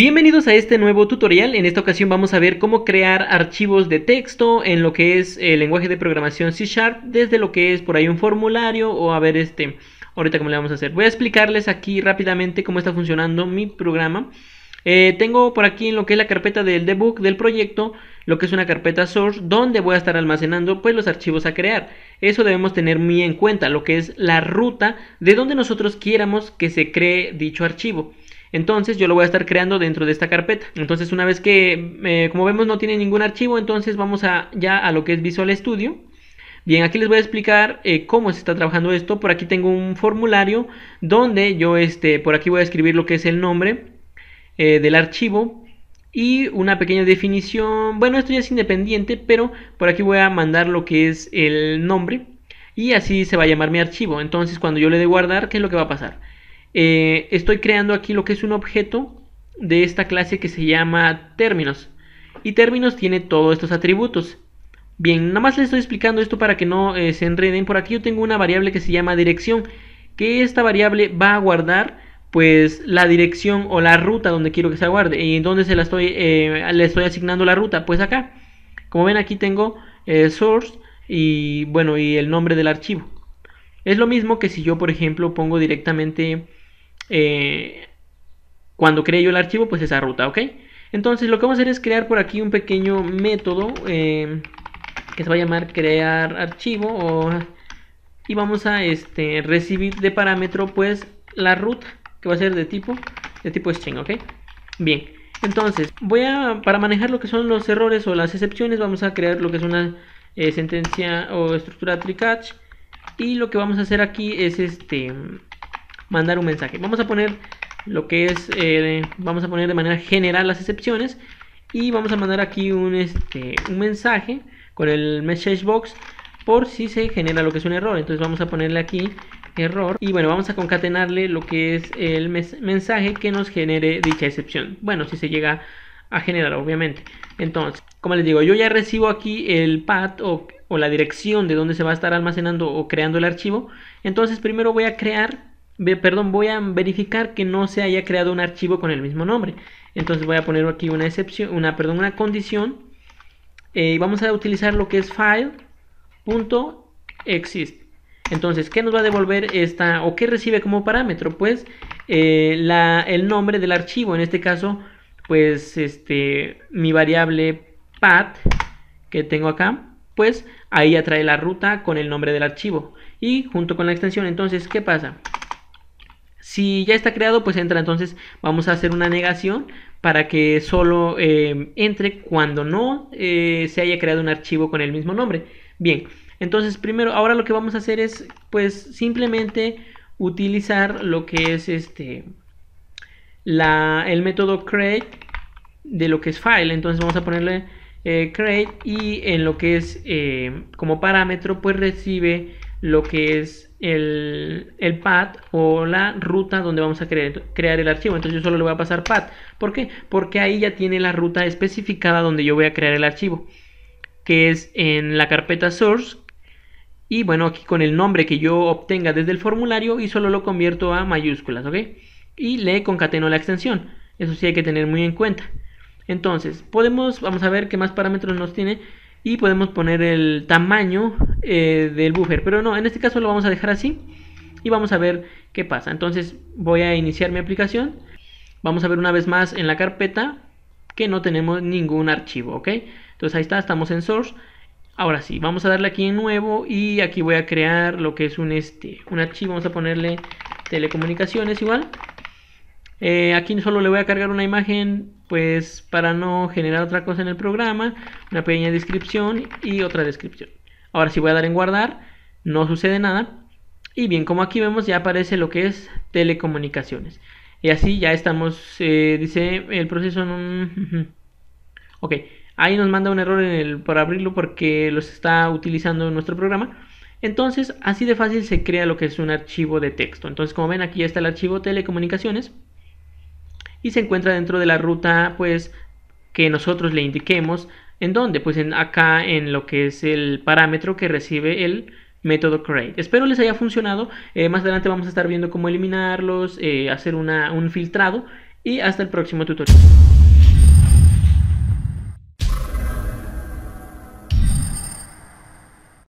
Bienvenidos a este nuevo tutorial, en esta ocasión vamos a ver cómo crear archivos de texto en lo que es el lenguaje de programación C Sharp, desde lo que es por ahí un formulario o a ver este, ahorita cómo le vamos a hacer. Voy a explicarles aquí rápidamente cómo está funcionando mi programa. Eh, tengo por aquí en lo que es la carpeta del debug del proyecto, lo que es una carpeta source, donde voy a estar almacenando pues los archivos a crear. Eso debemos tener muy en cuenta, lo que es la ruta de donde nosotros quieramos que se cree dicho archivo. Entonces yo lo voy a estar creando dentro de esta carpeta. Entonces una vez que, eh, como vemos, no tiene ningún archivo, entonces vamos a, ya a lo que es Visual Studio. Bien, aquí les voy a explicar eh, cómo se está trabajando esto. Por aquí tengo un formulario donde yo, este, por aquí voy a escribir lo que es el nombre eh, del archivo y una pequeña definición. Bueno, esto ya es independiente, pero por aquí voy a mandar lo que es el nombre y así se va a llamar mi archivo. Entonces, cuando yo le dé guardar, ¿qué es lo que va a pasar? Eh, estoy creando aquí lo que es un objeto de esta clase que se llama términos. Y términos tiene todos estos atributos. Bien, nada más les estoy explicando esto para que no eh, se enreden. Por aquí yo tengo una variable que se llama dirección, que esta variable va a guardar pues la dirección o la ruta donde quiero que se guarde. ¿Y dónde se la estoy, eh, le estoy asignando la ruta? Pues acá. Como ven aquí tengo source y bueno y el nombre del archivo. Es lo mismo que si yo por ejemplo pongo directamente eh, cuando cree yo el archivo, pues esa ruta, ¿ok? Entonces lo que vamos a hacer es crear por aquí un pequeño método em, que se va a llamar crear archivo y vamos a este, recibir de parámetro pues la ruta que va a ser de tipo de tipo string, ¿ok? Bien, entonces voy a para manejar lo que son los errores o las excepciones vamos a crear lo que es una eh, sentencia o estructura tricatch y lo que vamos a hacer aquí es este mandar un mensaje. Vamos a poner lo que es, eh, vamos a poner de manera general las excepciones y vamos a mandar aquí un, este, un mensaje con el message box por si se genera lo que es un error. Entonces vamos a ponerle aquí error y bueno vamos a concatenarle lo que es el mensaje que nos genere dicha excepción bueno si se llega a generar obviamente entonces como les digo yo ya recibo aquí el path o la dirección de donde se va a estar almacenando o creando el archivo entonces primero voy a crear perdón, voy a verificar que no se haya creado un archivo con el mismo nombre. Entonces voy a poner aquí una excepción, una, perdón, una condición. Eh, y vamos a utilizar lo que es file.exist. Entonces, ¿qué nos va a devolver esta, o qué recibe como parámetro? Pues, eh, el nombre del archivo, en este caso, pues, este, mi variable path que tengo acá, pues, ahí atrae la ruta con el nombre del archivo y junto con la extensión. Entonces, ¿qué pasa? Si ya está creado, pues entra. Entonces vamos a hacer una negación para que solo eh, entre cuando no eh, se haya creado un archivo con el mismo nombre. Bien, entonces primero, ahora lo que vamos a hacer es pues simplemente utilizar lo que es este el método create de lo que es file. Entonces vamos a ponerle eh, create y en lo que es como parámetro pues recibe lo que es el, el path o la ruta donde vamos a crear, crear el archivo. Entonces yo solo le voy a pasar path. ¿Por qué? Porque ahí ya tiene la ruta especificada donde yo voy a crear el archivo. Que es en la carpeta source. Y bueno, aquí con el nombre que yo obtenga desde el formulario y solo lo convierto a mayúsculas, ¿ok? Y le concateno la extensión. Eso sí hay que tener muy en cuenta. Entonces, podemos, vamos a ver qué más parámetros nos tiene y podemos poner el tamaño eh, del buffer pero no en este caso lo vamos a dejar así y vamos a ver qué pasa entonces voy a iniciar mi aplicación vamos a ver una vez más en la carpeta que no tenemos ningún archivo ok entonces ahí está estamos en source ahora sí vamos a darle aquí en nuevo y aquí voy a crear lo que es un este un archivo vamos a ponerle telecomunicaciones igual eh, aquí solo le voy a cargar una imagen pues para no generar otra cosa en el programa, una pequeña descripción y otra descripción. Ahora si voy a dar en guardar, no sucede nada. Y bien, como aquí vemos ya aparece lo que es telecomunicaciones. Y así ya estamos, eh, dice el proceso... ok, ahí nos manda un error en el, por abrirlo porque los está utilizando en nuestro programa. Entonces, así de fácil se crea lo que es un archivo de texto. Entonces, como ven, aquí ya está el archivo telecomunicaciones y se encuentra dentro de la ruta pues que nosotros le indiquemos en dónde pues en acá en lo que es el parámetro que recibe el método create espero les haya funcionado eh, más adelante vamos a estar viendo cómo eliminarlos eh, hacer un filtrado y hasta el próximo tutorial